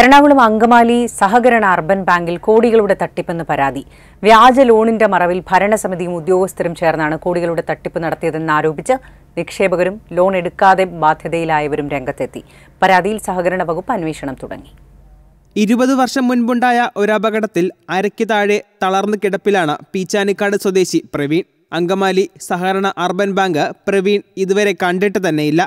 എറണാകുളം അങ്കമാലി സഹകരണ അർബൻ ബാങ്കിൽ കോടികളുടെ തട്ടിപ്പെന്ന് പരാതി വ്യാജ ലോണിന്റെ മറവിൽ ഭരണസമിതിയും ഉദ്യോഗസ്ഥരും ചേർന്നാണ് കോടികളുടെ തട്ടിപ്പ് നടത്തിയതെന്ന് ആരോപിച്ച് നിക്ഷേപകരും ലോൺ എടുക്കാതെ ബാധ്യതയിലായവരും രംഗത്തെത്തി പരാതിയിൽ സഹകരണ വകുപ്പ് അന്വേഷണം തുടങ്ങി ഇരുപത് വർഷം മുൻപുണ്ടായ ഒരപകടത്തിൽ അരയ്ക്ക് താഴെ തളർന്നു കിടപ്പിലാണ് പീച്ചാനിക്കാട് സ്വദേശി പ്രവീൺ അങ്കമാലി സഹകരണ അർബൻ ബാങ്ക് പ്രവീൺ ഇതുവരെ കണ്ടിട്ട് തന്നെയില്ല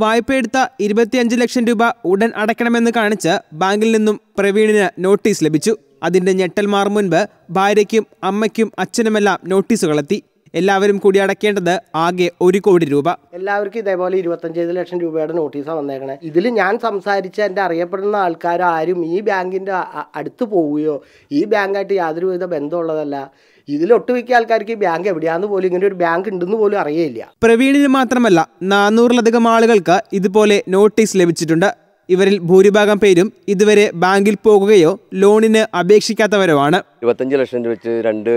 വായ്പയെടുത്ത ഇരുപത്തിയഞ്ച് ലക്ഷം രൂപ ഉടൻ അടയ്ക്കണമെന്ന് കാണിച്ച് ബാങ്കിൽ നിന്നും പ്രവീണിന് നോട്ടീസ് ലഭിച്ചു അതിന്റെ ഞെട്ടൽ മാറും മുൻപ് ഭാര്യയ്ക്കും അമ്മയ്ക്കും അച്ഛനുമെല്ലാം നോട്ടീസുകളെത്തി എല്ലാവരും കൂടി അടക്കേണ്ടത് ആകെ ഒരു കോടി രൂപ എല്ലാവർക്കും ഇതേപോലെ ഇരുപത്തഞ്ചേത് ലക്ഷം രൂപയുടെ നോട്ടീസാണ് വന്നേക്കണേ ഇതിൽ ഞാൻ സംസാരിച്ച എൻ്റെ അറിയപ്പെടുന്ന ആൾക്കാരും ആരും ഈ ബാങ്കിൻ്റെ അടുത്ത് പോവുകയോ ഈ ബാങ്കായിട്ട് വിധ ബന്ധമുള്ളതല്ല ഒട്ടുമിക്ക ആൾക്കാർക്ക് ഈ ബാങ്ക് എവിടെയാന്ന് പോലും ഇങ്ങനെ ഒരു ബാങ്ക് ഉണ്ടെന്ന് പോലും അറിയില്ല പ്രവീണിന് മാത്രമല്ല നാനൂറിലധികം ആളുകൾക്ക് ഇതുപോലെ നോട്ടീസ് ലഭിച്ചിട്ടുണ്ട് ഇവരിൽ ഭൂരിഭാഗം പേരും ഇതുവരെ ബാങ്കിൽ പോകുകയോ ലോണിന് ആണ് ഇരുപത്തഞ്ച് ലക്ഷം രൂപ വെച്ച് രണ്ട്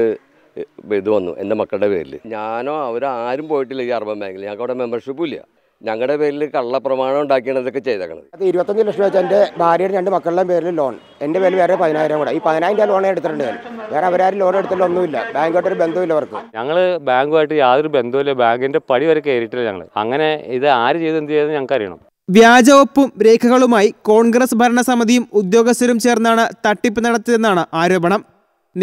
ഇത് വന്നു എൻ്റെ മക്കളുടെ പേരിൽ ഞാനോ അവരോ ആരും പോയിട്ടില്ല ഈ അർബൻ ബാങ്കിൽ ഞങ്ങൾക്ക് അവിടെ മെമ്പർഷിപ്പും ഇല്ല ഞങ്ങളുടെ പേരിൽ കള്ളപ്രമാണം ഉണ്ടാക്കിയാണ് ഇതൊക്കെ ചെയ്തേക്കണത് അത് ഇരുപത്തഞ്ച് ലക്ഷം വെച്ച് എൻ്റെ ഭാര്യയുടെ രണ്ട് മക്കളുടെ പേരിൽ ലോൺ എൻ്റെ പേരിൽ വേറെ പതിനായിരം കൂടെ ഈ പതിനായിരം രൂപ ലോൺ എടുത്തിട്ടുണ്ട് ഞാൻ വേറെ അവരാരും ലോൺ എടുത്തിട്ട് ഒന്നുമില്ല ബാങ്കുമായിട്ടൊരു ബന്ധമില്ല അവർക്ക് ഞങ്ങൾ ബാങ്കുമായിട്ട് യാതൊരു ബന്ധമില്ല ബാങ്കിൻ്റെ പടി വരെ കയറിയിട്ടില്ല ഞങ്ങൾ അങ്ങനെ ഇത് ആര് ചെയ്ത് എന്ത് ചെയ്തെന്ന് ഞങ്ങൾക്ക് അറിയണം വ്യാജവപ്പും രേഖകളുമായി കോൺഗ്രസ് ഭരണസമിതിയും ഉദ്യോഗസ്ഥരും ചേർന്നാണ് തട്ടിപ്പ് നടത്തിയതെന്നാണ് ആരോപണം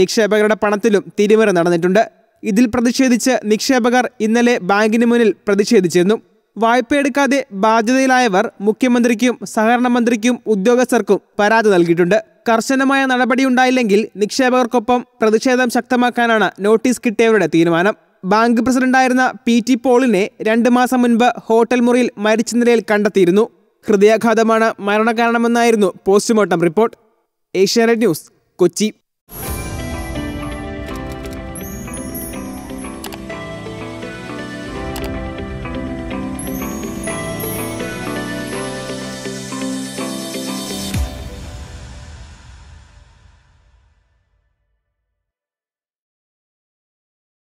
നിക്ഷേപകരുടെ പണത്തിലും തിരിമറി നടന്നിട്ടുണ്ട് ഇതിൽ പ്രതിഷേധിച്ച് നിക്ഷേപകർ ഇന്നലെ ബാങ്കിന് മുന്നിൽ പ്രതിഷേധിച്ചിരുന്നു വായ്പയെടുക്കാതെ ബാധ്യതയിലായവർ മുഖ്യമന്ത്രിക്കും സഹകരണ മന്ത്രിക്കും ഉദ്യോഗസ്ഥർക്കും പരാതി നൽകിയിട്ടുണ്ട് കർശനമായ നടപടിയുണ്ടായില്ലെങ്കിൽ നിക്ഷേപകർക്കൊപ്പം പ്രതിഷേധം ശക്തമാക്കാനാണ് നോട്ടീസ് കിട്ടിയവരുടെ തീരുമാനം ബാങ്ക് പ്രസിഡന്റായിരുന്ന പി ടി പോളിനെ രണ്ട് മാസം മുൻപ് ഹോട്ടൽ മുറിയിൽ മരിച്ച നിലയിൽ കണ്ടെത്തിയിരുന്നു ഹൃദയാഘാതമാണ് മരണകാരണമെന്നായിരുന്നു postmortem report Asianet News Kochi